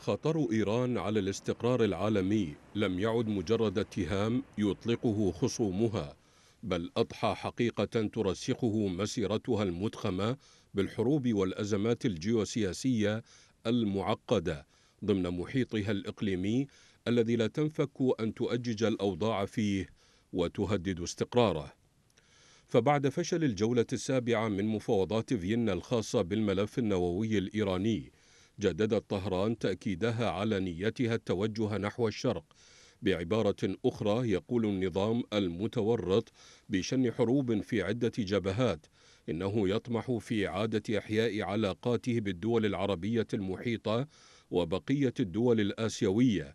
خطر إيران على الاستقرار العالمي لم يعد مجرد اتهام يطلقه خصومها بل أضحى حقيقة ترسخه مسيرتها المتخمة بالحروب والأزمات الجيوسياسية المعقدة ضمن محيطها الإقليمي الذي لا تنفك أن تؤجج الأوضاع فيه وتهدد استقراره فبعد فشل الجولة السابعة من مفاوضات فيينا الخاصة بالملف النووي الإيراني جددت طهران تأكيدها على نيتها التوجه نحو الشرق بعبارة أخرى يقول النظام المتورط بشن حروب في عدة جبهات إنه يطمح في إعادة إحياء علاقاته بالدول العربية المحيطة وبقية الدول الآسيوية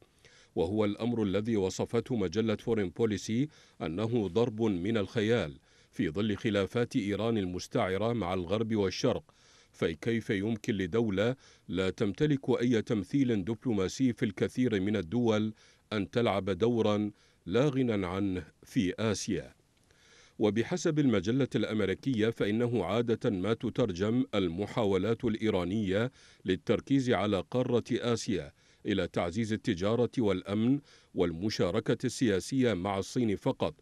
وهو الأمر الذي وصفته مجلة فورين بوليسي أنه ضرب من الخيال في ظل خلافات إيران المستعرة مع الغرب والشرق فكيف يمكن لدولة لا تمتلك أي تمثيل دبلوماسي في الكثير من الدول أن تلعب دورا لا غنى عنه في آسيا وبحسب المجلة الأمريكية فإنه عادة ما تترجم المحاولات الإيرانية للتركيز على قارة آسيا إلى تعزيز التجارة والأمن والمشاركة السياسية مع الصين فقط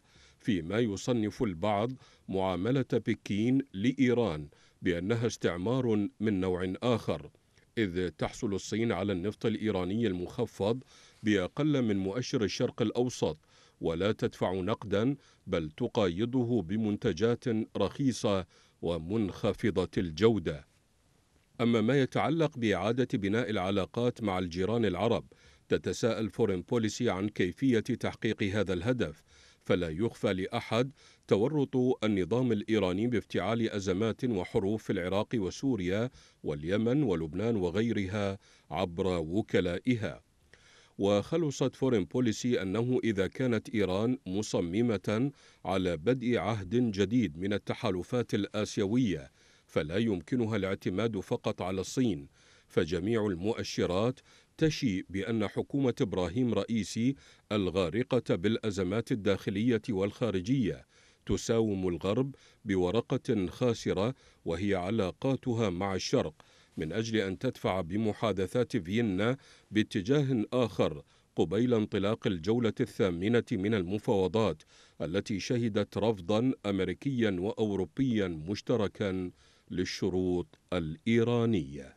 فيما يصنف البعض معاملة بكين لإيران بأنها استعمار من نوع آخر إذ تحصل الصين على النفط الإيراني المخفض بأقل من مؤشر الشرق الأوسط ولا تدفع نقدا بل تقايضه بمنتجات رخيصة ومنخفضة الجودة أما ما يتعلق بإعادة بناء العلاقات مع الجيران العرب تتساءل فورين بوليسي عن كيفية تحقيق هذا الهدف فلا يخفى لاحد تورط النظام الايراني بافتعال ازمات وحروب في العراق وسوريا واليمن ولبنان وغيرها عبر وكلائها وخلصت فورين بوليسي أنه إذا كانت إيران مصممة على بدء عهد جديد من التحالفات الآسيوية فلا يمكنها الاعتماد فقط على الصين فجميع المؤشرات تشي بأن حكومة إبراهيم رئيسي الغارقة بالأزمات الداخلية والخارجية تساوم الغرب بورقة خاسرة وهي علاقاتها مع الشرق من أجل أن تدفع بمحادثات فيينا باتجاه آخر قبيل انطلاق الجولة الثامنة من المفاوضات التي شهدت رفضا أمريكيا وأوروبيا مشتركا للشروط الإيرانية